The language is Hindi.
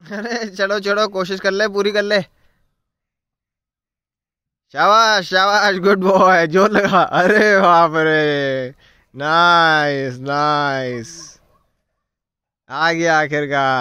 अरे चलो चलो कोशिश कर ले पूरी कर ले शाबाश शाबाश गुड बॉय जो लगा अरे बाप रे नाइस नाइस आ गया आखिरकार